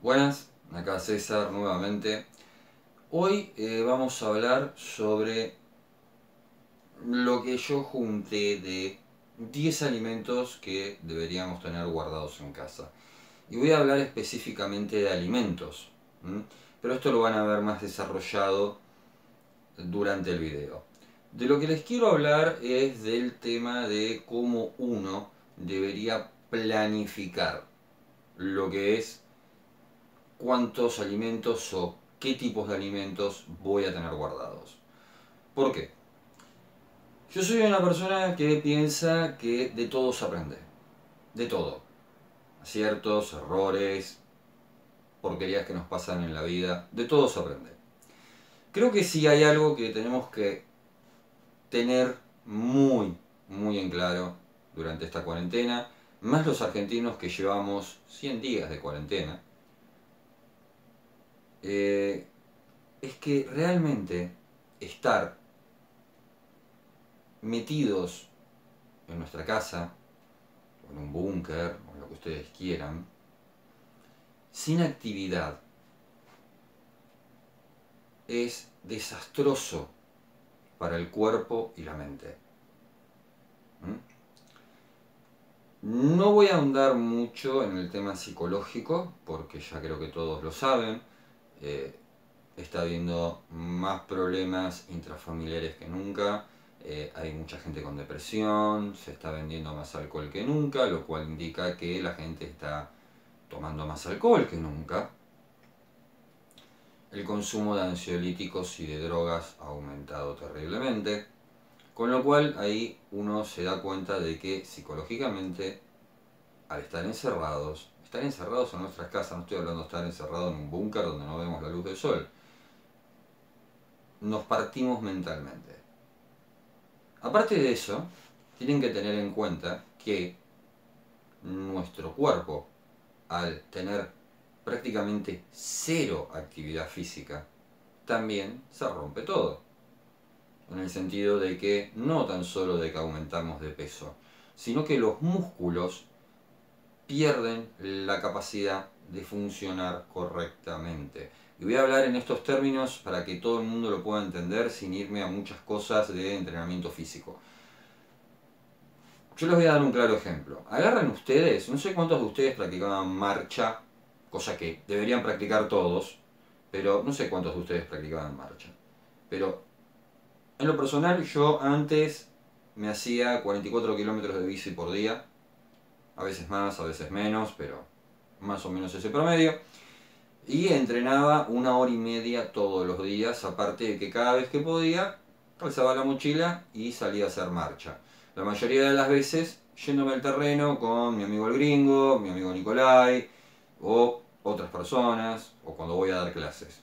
Buenas, acá César nuevamente. Hoy eh, vamos a hablar sobre lo que yo junté de 10 alimentos que deberíamos tener guardados en casa. Y voy a hablar específicamente de alimentos, pero esto lo van a ver más desarrollado durante el video. De lo que les quiero hablar es del tema de cómo uno debería planificar lo que es cuántos alimentos o qué tipos de alimentos voy a tener guardados. ¿Por qué? Yo soy una persona que piensa que de todo se aprende. De todo. Aciertos, errores, porquerías que nos pasan en la vida. De todo se aprende. Creo que si hay algo que tenemos que tener muy, muy en claro durante esta cuarentena, más los argentinos que llevamos 100 días de cuarentena, eh, es que realmente estar metidos en nuestra casa, o en un búnker, o lo que ustedes quieran, sin actividad, es desastroso para el cuerpo y la mente. ¿Mm? No voy a ahondar mucho en el tema psicológico, porque ya creo que todos lo saben, eh, está habiendo más problemas intrafamiliares que nunca, eh, hay mucha gente con depresión, se está vendiendo más alcohol que nunca, lo cual indica que la gente está tomando más alcohol que nunca. El consumo de ansiolíticos y de drogas ha aumentado terriblemente, con lo cual ahí uno se da cuenta de que psicológicamente, al estar encerrados, estar encerrados en nuestras casas, no estoy hablando de estar encerrado en un búnker donde no vemos la luz del sol, nos partimos mentalmente. Aparte de eso, tienen que tener en cuenta que nuestro cuerpo, al tener prácticamente cero actividad física, también se rompe todo. En el sentido de que no tan solo de que aumentamos de peso, sino que los músculos pierden la capacidad de funcionar correctamente. Y voy a hablar en estos términos para que todo el mundo lo pueda entender sin irme a muchas cosas de entrenamiento físico. Yo les voy a dar un claro ejemplo. Agarran ustedes, no sé cuántos de ustedes practicaban marcha, cosa que deberían practicar todos, pero no sé cuántos de ustedes practicaban marcha. Pero en lo personal yo antes me hacía 44 kilómetros de bici por día, a veces más, a veces menos, pero más o menos ese promedio. Y entrenaba una hora y media todos los días, aparte de que cada vez que podía, calzaba la mochila y salía a hacer marcha. La mayoría de las veces yéndome al terreno con mi amigo el gringo, mi amigo Nicolai, o otras personas, o cuando voy a dar clases.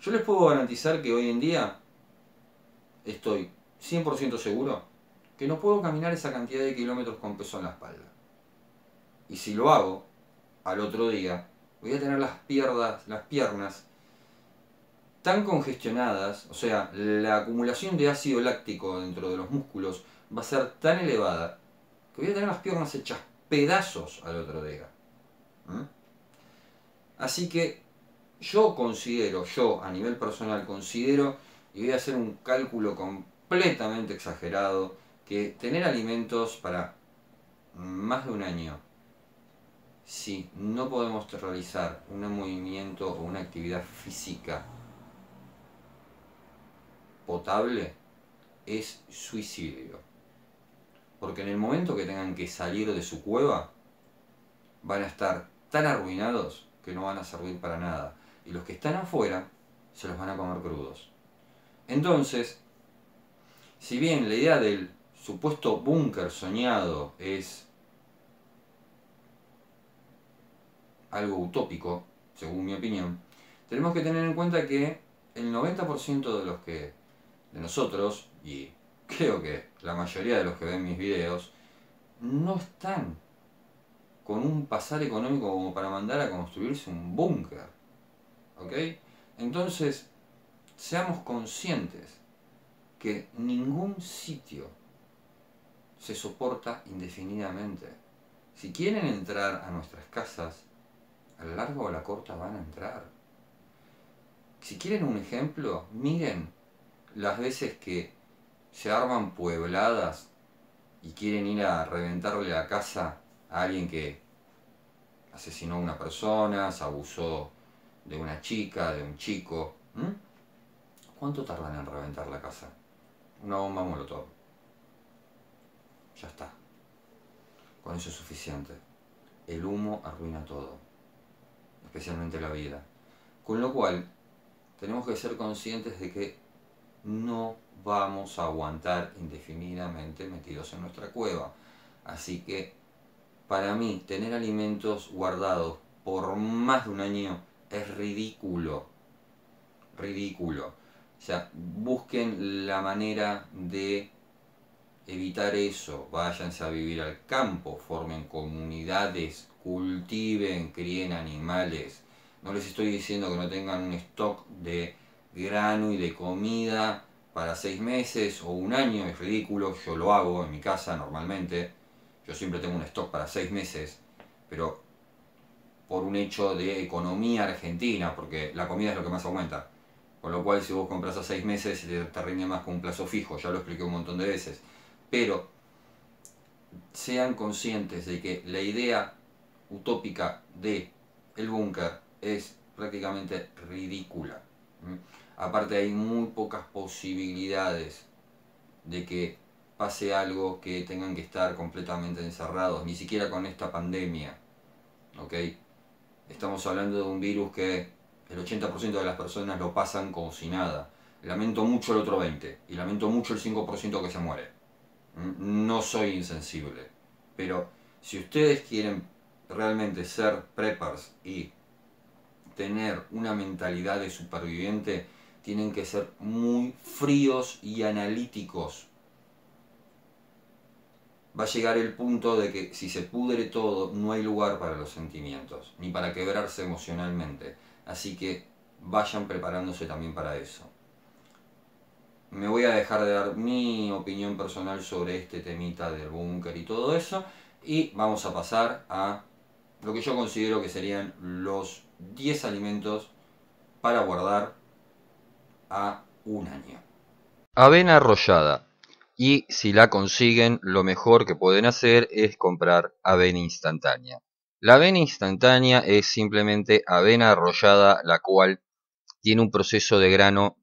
Yo les puedo garantizar que hoy en día estoy 100% seguro que no puedo caminar esa cantidad de kilómetros con peso en la espalda. Y si lo hago, al otro día, voy a tener las piernas, las piernas tan congestionadas, o sea, la acumulación de ácido láctico dentro de los músculos va a ser tan elevada que voy a tener las piernas hechas pedazos al otro día. ¿Mm? Así que yo considero, yo a nivel personal considero, y voy a hacer un cálculo completamente exagerado, que tener alimentos para más de un año, si no podemos realizar un movimiento o una actividad física potable, es suicidio. Porque en el momento que tengan que salir de su cueva, van a estar tan arruinados que no van a servir para nada. Y los que están afuera se los van a comer crudos. Entonces, si bien la idea del supuesto búnker soñado es algo utópico, según mi opinión, tenemos que tener en cuenta que el 90% de los que, de nosotros, y creo que la mayoría de los que ven mis videos, no están con un pasar económico como para mandar a construirse un búnker. ¿Ok? Entonces, seamos conscientes que ningún sitio se soporta indefinidamente. Si quieren entrar a nuestras casas, a la larga o a la corta van a entrar. Si quieren un ejemplo, miren las veces que se arman puebladas y quieren ir a reventarle la casa a alguien que asesinó a una persona, se abusó de una chica, de un chico. ¿Cuánto tardan en reventar la casa? Una bomba molotov. Ya está. Con eso es suficiente. El humo arruina todo, especialmente la vida. Con lo cual, tenemos que ser conscientes de que no vamos a aguantar indefinidamente metidos en nuestra cueva. Así que, para mí, tener alimentos guardados por más de un año es ridículo. Ridículo. O sea, busquen la manera de evitar eso, váyanse a vivir al campo, formen comunidades, cultiven, críen animales. No les estoy diciendo que no tengan un stock de grano y de comida para seis meses o un año, es ridículo, yo lo hago en mi casa normalmente, yo siempre tengo un stock para seis meses, pero por un hecho de economía argentina, porque la comida es lo que más aumenta. Con lo cual, si vos compras a seis meses, te rinde más con un plazo fijo, ya lo expliqué un montón de veces. Pero sean conscientes de que la idea utópica de el búnker es prácticamente ridícula. Aparte hay muy pocas posibilidades de que pase algo que tengan que estar completamente encerrados, ni siquiera con esta pandemia. ¿Ok? Estamos hablando de un virus que el 80% de las personas lo pasan como si nada. Lamento mucho el otro 20% y lamento mucho el 5% que se muere. No soy insensible, pero si ustedes quieren realmente ser preppers y tener una mentalidad de superviviente, tienen que ser muy fríos y analíticos. Va a llegar el punto de que si se pudre todo, no hay lugar para los sentimientos, ni para quebrarse emocionalmente. Así que vayan preparándose también para eso me voy a dejar de dar mi opinión personal sobre este temita del búnker y todo eso. Y vamos a pasar a lo que yo considero que serían los 10 alimentos para guardar a un año. Avena arrollada. Y si la consiguen, lo mejor que pueden hacer es comprar avena instantánea. La avena instantánea es simplemente avena arrollada, la cual tiene un proceso de grano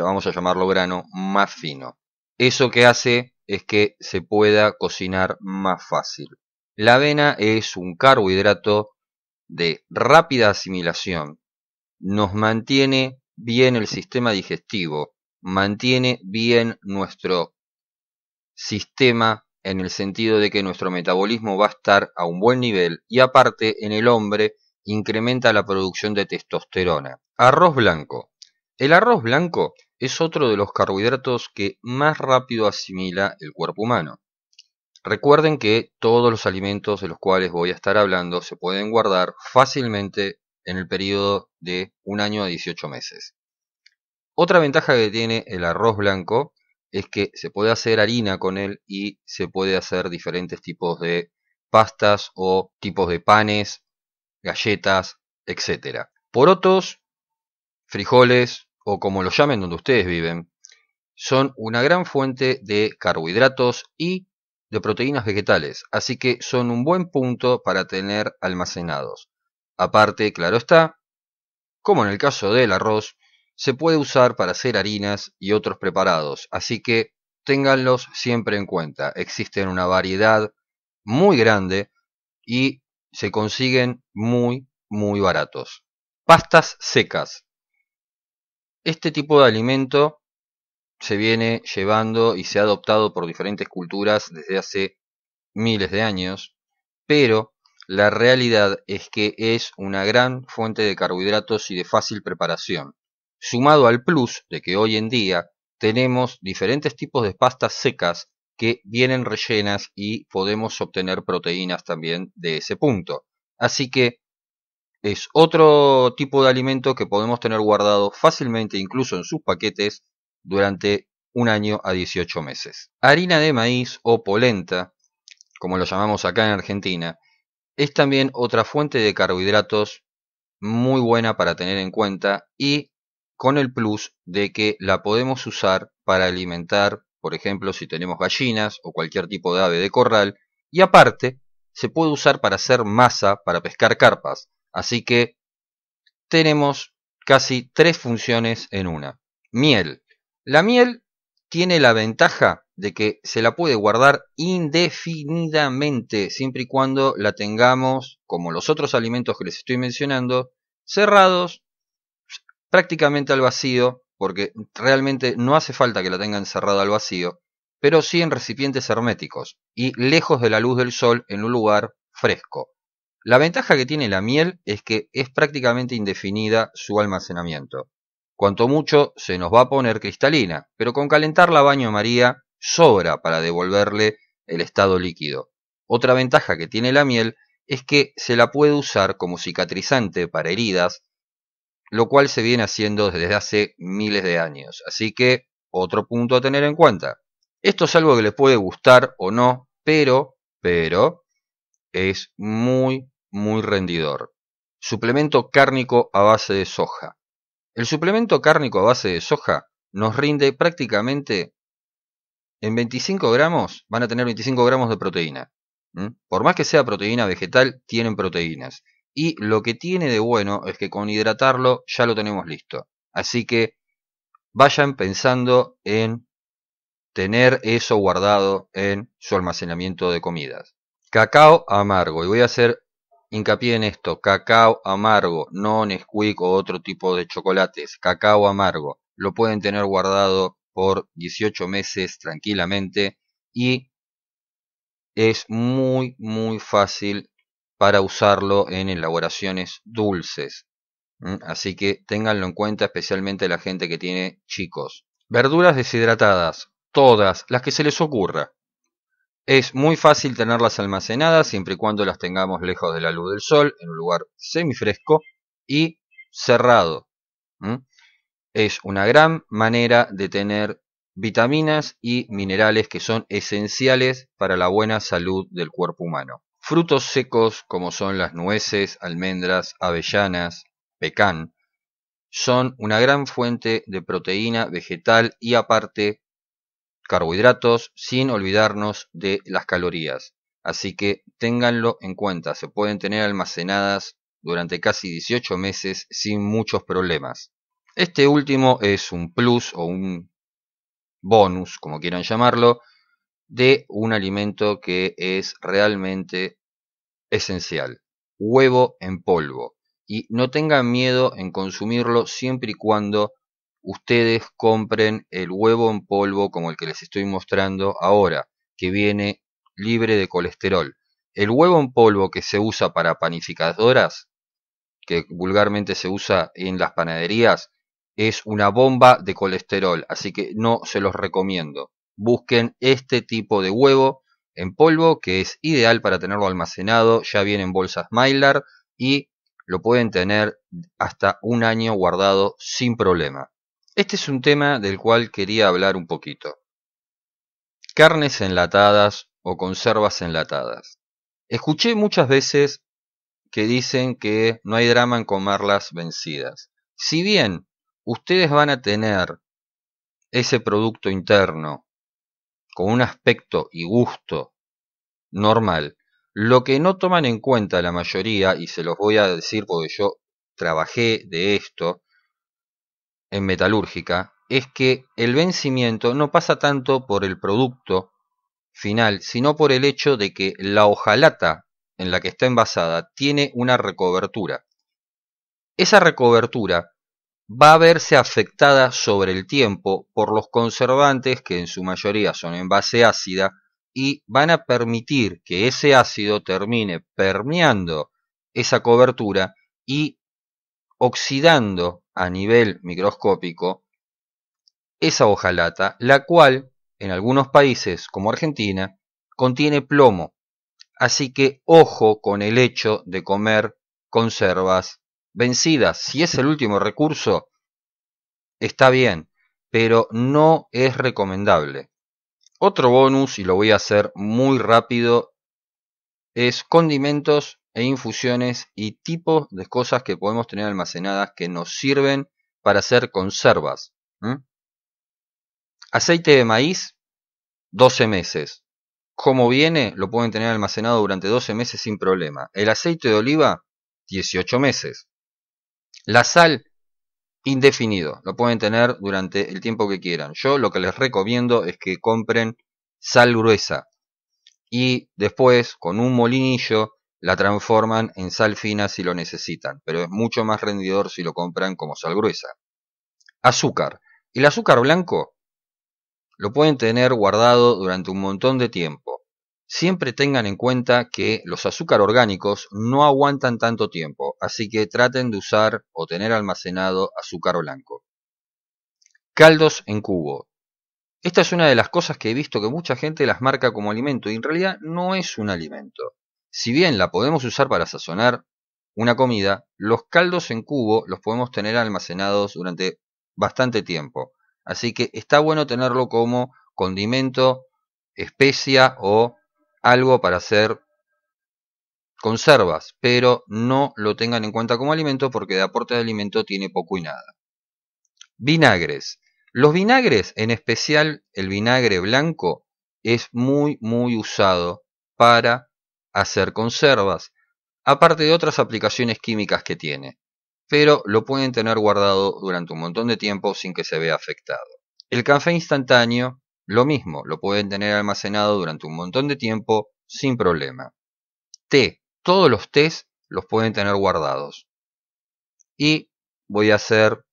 vamos a llamarlo grano, más fino. Eso que hace es que se pueda cocinar más fácil. La avena es un carbohidrato de rápida asimilación. Nos mantiene bien el sistema digestivo, mantiene bien nuestro sistema en el sentido de que nuestro metabolismo va a estar a un buen nivel y aparte en el hombre incrementa la producción de testosterona. Arroz blanco. El arroz blanco es otro de los carbohidratos que más rápido asimila el cuerpo humano. Recuerden que todos los alimentos de los cuales voy a estar hablando se pueden guardar fácilmente en el periodo de un año a 18 meses. Otra ventaja que tiene el arroz blanco es que se puede hacer harina con él y se puede hacer diferentes tipos de pastas o tipos de panes, galletas, etc. Porotos, frijoles, o como lo llamen donde ustedes viven, son una gran fuente de carbohidratos y de proteínas vegetales, así que son un buen punto para tener almacenados. Aparte, claro está, como en el caso del arroz, se puede usar para hacer harinas y otros preparados, así que ténganlos siempre en cuenta. Existen una variedad muy grande y se consiguen muy, muy baratos. Pastas secas. Este tipo de alimento se viene llevando y se ha adoptado por diferentes culturas desde hace miles de años, pero la realidad es que es una gran fuente de carbohidratos y de fácil preparación, sumado al plus de que hoy en día tenemos diferentes tipos de pastas secas que vienen rellenas y podemos obtener proteínas también de ese punto. Así que es otro tipo de alimento que podemos tener guardado fácilmente, incluso en sus paquetes, durante un año a 18 meses. Harina de maíz o polenta, como lo llamamos acá en Argentina, es también otra fuente de carbohidratos muy buena para tener en cuenta y con el plus de que la podemos usar para alimentar, por ejemplo, si tenemos gallinas o cualquier tipo de ave de corral, y aparte se puede usar para hacer masa para pescar carpas, Así que tenemos casi tres funciones en una. Miel. La miel tiene la ventaja de que se la puede guardar indefinidamente, siempre y cuando la tengamos, como los otros alimentos que les estoy mencionando, cerrados prácticamente al vacío, porque realmente no hace falta que la tengan cerrada al vacío, pero sí en recipientes herméticos y lejos de la luz del sol en un lugar fresco. La ventaja que tiene la miel es que es prácticamente indefinida su almacenamiento. Cuanto mucho se nos va a poner cristalina, pero con calentar la baño María sobra para devolverle el estado líquido. Otra ventaja que tiene la miel es que se la puede usar como cicatrizante para heridas, lo cual se viene haciendo desde hace miles de años. Así que otro punto a tener en cuenta. Esto es algo que les puede gustar o no, pero, pero, es muy, muy rendidor. Suplemento cárnico a base de soja. El suplemento cárnico a base de soja nos rinde prácticamente en 25 gramos, van a tener 25 gramos de proteína. Por más que sea proteína vegetal, tienen proteínas. Y lo que tiene de bueno es que con hidratarlo ya lo tenemos listo. Así que vayan pensando en tener eso guardado en su almacenamiento de comidas. Cacao amargo. Y voy a hacer Hincapié en esto, cacao amargo, no Nesquik o otro tipo de chocolates, cacao amargo. Lo pueden tener guardado por 18 meses tranquilamente y es muy muy fácil para usarlo en elaboraciones dulces. Así que ténganlo en cuenta especialmente la gente que tiene chicos. Verduras deshidratadas, todas las que se les ocurra. Es muy fácil tenerlas almacenadas siempre y cuando las tengamos lejos de la luz del sol, en un lugar semifresco y cerrado. Es una gran manera de tener vitaminas y minerales que son esenciales para la buena salud del cuerpo humano. Frutos secos como son las nueces, almendras, avellanas, pecan, son una gran fuente de proteína vegetal y aparte carbohidratos sin olvidarnos de las calorías. Así que ténganlo en cuenta, se pueden tener almacenadas durante casi 18 meses sin muchos problemas. Este último es un plus o un bonus, como quieran llamarlo, de un alimento que es realmente esencial, huevo en polvo. Y no tengan miedo en consumirlo siempre y cuando ustedes compren el huevo en polvo como el que les estoy mostrando ahora, que viene libre de colesterol. El huevo en polvo que se usa para panificadoras, que vulgarmente se usa en las panaderías, es una bomba de colesterol, así que no se los recomiendo. Busquen este tipo de huevo en polvo que es ideal para tenerlo almacenado, ya viene en bolsas Mylar y lo pueden tener hasta un año guardado sin problema. Este es un tema del cual quería hablar un poquito. Carnes enlatadas o conservas enlatadas. Escuché muchas veces que dicen que no hay drama en comerlas vencidas. Si bien ustedes van a tener ese producto interno con un aspecto y gusto normal, lo que no toman en cuenta la mayoría, y se los voy a decir porque yo trabajé de esto, en metalúrgica es que el vencimiento no pasa tanto por el producto final, sino por el hecho de que la hojalata en la que está envasada tiene una recobertura. Esa recobertura va a verse afectada sobre el tiempo por los conservantes que en su mayoría son en base ácida y van a permitir que ese ácido termine permeando esa cobertura y oxidando a nivel microscópico esa hojalata, la cual en algunos países como Argentina contiene plomo. Así que ojo con el hecho de comer conservas vencidas. Si es el último recurso, está bien, pero no es recomendable. Otro bonus, y lo voy a hacer muy rápido, es condimentos e infusiones y tipos de cosas que podemos tener almacenadas que nos sirven para hacer conservas. Aceite de maíz, 12 meses. Como viene, lo pueden tener almacenado durante 12 meses sin problema. El aceite de oliva, 18 meses. La sal, indefinido. Lo pueden tener durante el tiempo que quieran. Yo lo que les recomiendo es que compren sal gruesa. Y después, con un molinillo, la transforman en sal fina si lo necesitan, pero es mucho más rendidor si lo compran como sal gruesa. Azúcar. El azúcar blanco lo pueden tener guardado durante un montón de tiempo. Siempre tengan en cuenta que los azúcares orgánicos no aguantan tanto tiempo, así que traten de usar o tener almacenado azúcar blanco. Caldos en cubo. Esta es una de las cosas que he visto que mucha gente las marca como alimento y en realidad no es un alimento. Si bien la podemos usar para sazonar una comida, los caldos en cubo los podemos tener almacenados durante bastante tiempo. Así que está bueno tenerlo como condimento, especia o algo para hacer conservas, pero no lo tengan en cuenta como alimento porque de aporte de alimento tiene poco y nada. Vinagres. Los vinagres, en especial el vinagre blanco, es muy, muy usado para hacer conservas, aparte de otras aplicaciones químicas que tiene, pero lo pueden tener guardado durante un montón de tiempo sin que se vea afectado. El café instantáneo, lo mismo, lo pueden tener almacenado durante un montón de tiempo sin problema. Té, todos los tés los pueden tener guardados. Y voy a hacer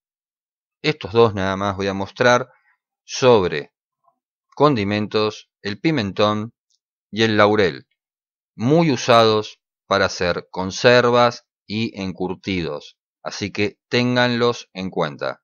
estos dos nada más, voy a mostrar sobre condimentos, el pimentón y el laurel muy usados para hacer conservas y encurtidos, así que ténganlos en cuenta.